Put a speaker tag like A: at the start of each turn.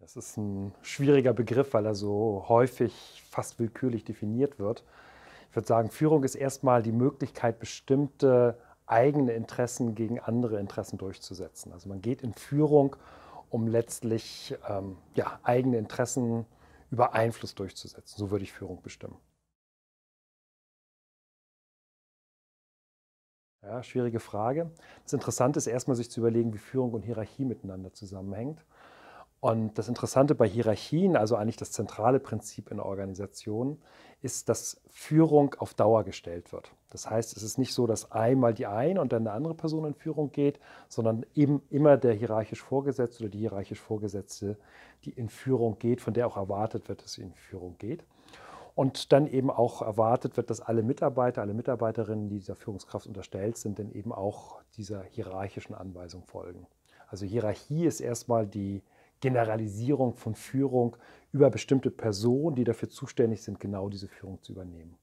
A: Das ist ein schwieriger Begriff, weil
B: er so häufig fast willkürlich definiert wird. Ich würde sagen, Führung ist erstmal die Möglichkeit, bestimmte eigene Interessen gegen andere Interessen durchzusetzen. Also man geht in Führung, um letztlich ähm, ja, eigene Interessen über Einfluss durchzusetzen. So würde ich Führung bestimmen. Ja, schwierige Frage. Das Interessante ist erstmal, sich zu überlegen, wie Führung und Hierarchie miteinander zusammenhängt. Und das Interessante bei Hierarchien, also eigentlich das zentrale Prinzip in Organisationen, ist, dass Führung auf Dauer gestellt wird. Das heißt, es ist nicht so, dass einmal die eine und dann eine andere Person in Führung geht, sondern eben immer der hierarchisch Vorgesetzte oder die hierarchisch Vorgesetzte, die in Führung geht, von der auch erwartet wird, dass sie in Führung geht. Und dann eben auch erwartet wird, dass alle Mitarbeiter, alle Mitarbeiterinnen, die dieser Führungskraft unterstellt sind, dann eben auch dieser hierarchischen Anweisung folgen. Also Hierarchie ist erstmal die Generalisierung von Führung über bestimmte
A: Personen, die dafür zuständig sind, genau diese Führung zu übernehmen.